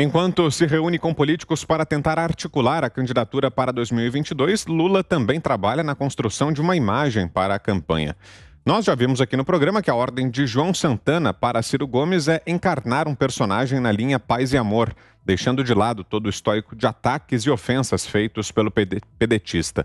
Enquanto se reúne com políticos para tentar articular a candidatura para 2022, Lula também trabalha na construção de uma imagem para a campanha. Nós já vimos aqui no programa que a ordem de João Santana para Ciro Gomes é encarnar um personagem na linha paz e amor, deixando de lado todo o histórico de ataques e ofensas feitos pelo pedetista.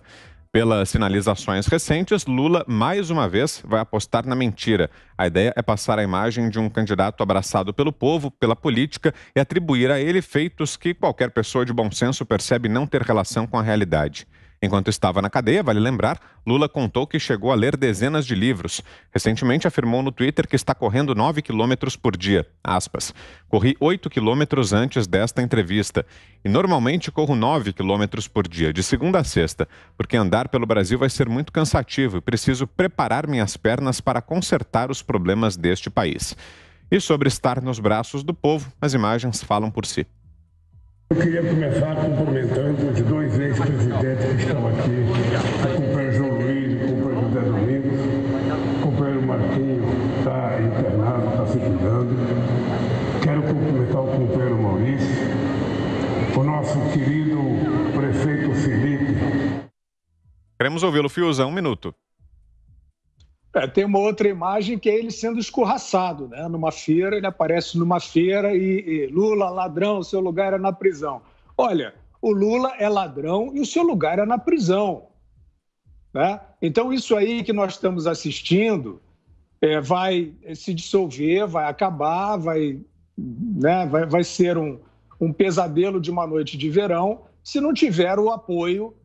Pelas sinalizações recentes, Lula mais uma vez vai apostar na mentira. A ideia é passar a imagem de um candidato abraçado pelo povo, pela política e atribuir a ele feitos que qualquer pessoa de bom senso percebe não ter relação com a realidade. Enquanto estava na cadeia, vale lembrar, Lula contou que chegou a ler dezenas de livros. Recentemente afirmou no Twitter que está correndo 9 quilômetros por dia. Aspas. Corri 8 quilômetros antes desta entrevista. E normalmente corro 9 quilômetros por dia, de segunda a sexta, porque andar pelo Brasil vai ser muito cansativo e preciso preparar minhas pernas para consertar os problemas deste país. E sobre estar nos braços do povo, as imagens falam por si. Eu queria começar cumprimentando os dois ex-presidentes que estão aqui, o companheiro João Luiz, o companheiro José Domingos, o companheiro Marquinho está internado, está se cuidando. Quero cumprimentar o companheiro Maurício, o nosso querido prefeito Felipe. Queremos ouvi-lo, Fiuza, um minuto. É, tem uma outra imagem que é ele sendo escorraçado, né? Numa feira, ele aparece numa feira e, e Lula, ladrão, seu lugar era é na prisão. Olha, o Lula é ladrão e o seu lugar é na prisão. Né? Então, isso aí que nós estamos assistindo é, vai é, se dissolver, vai acabar, vai, né, vai, vai ser um, um pesadelo de uma noite de verão se não tiver o apoio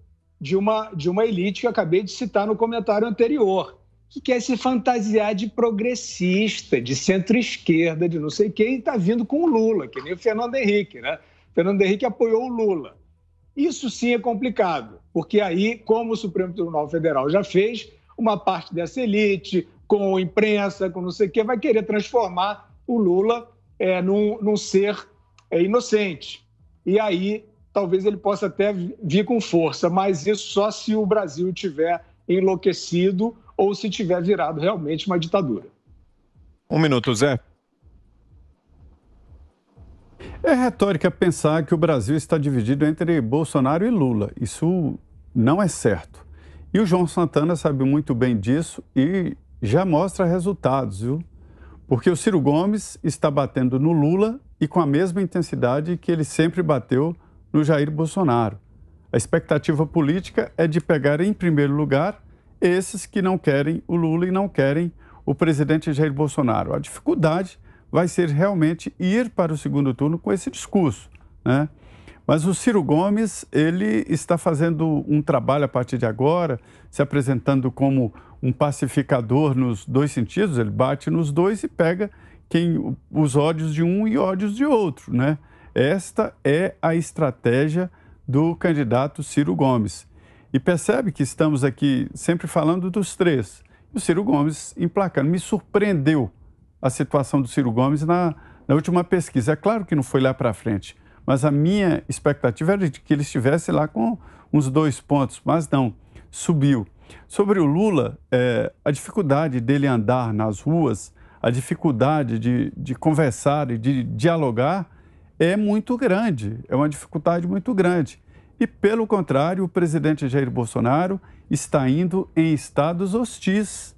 de uma, de uma elite que acabei de citar no comentário anterior que quer se fantasiar de progressista, de centro-esquerda, de não sei quem, e está vindo com o Lula, que nem o Fernando Henrique, né? O Fernando Henrique apoiou o Lula. Isso sim é complicado, porque aí, como o Supremo Tribunal Federal já fez, uma parte dessa elite, com imprensa, com não sei o quê, vai querer transformar o Lula é, num, num ser é, inocente. E aí, talvez ele possa até vir com força, mas isso só se o Brasil tiver enlouquecido ou se tiver virado realmente uma ditadura. Um minuto, Zé. É retórica pensar que o Brasil está dividido entre Bolsonaro e Lula. Isso não é certo. E o João Santana sabe muito bem disso e já mostra resultados, viu? Porque o Ciro Gomes está batendo no Lula e com a mesma intensidade que ele sempre bateu no Jair Bolsonaro. A expectativa política é de pegar em primeiro lugar esses que não querem o Lula e não querem o presidente Jair Bolsonaro. A dificuldade vai ser realmente ir para o segundo turno com esse discurso, né? Mas o Ciro Gomes, ele está fazendo um trabalho a partir de agora, se apresentando como um pacificador nos dois sentidos, ele bate nos dois e pega quem os ódios de um e ódios de outro, né? Esta é a estratégia do candidato Ciro Gomes. E percebe que estamos aqui sempre falando dos três. E o Ciro Gomes emplacando. Me surpreendeu a situação do Ciro Gomes na, na última pesquisa. É claro que não foi lá para frente, mas a minha expectativa era de que ele estivesse lá com uns dois pontos, mas não, subiu. Sobre o Lula, é, a dificuldade dele andar nas ruas, a dificuldade de, de conversar e de dialogar é muito grande, é uma dificuldade muito grande. E, pelo contrário, o presidente Jair Bolsonaro está indo em estados hostis.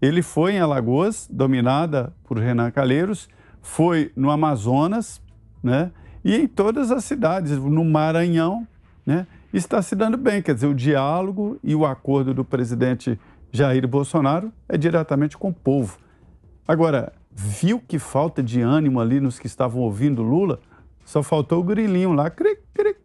Ele foi em Alagoas, dominada por Renan Calheiros, foi no Amazonas, né? E em todas as cidades, no Maranhão, né? Está se dando bem, quer dizer, o diálogo e o acordo do presidente Jair Bolsonaro é diretamente com o povo. Agora, viu que falta de ânimo ali nos que estavam ouvindo Lula? Só faltou o grilinho lá, cric, cric,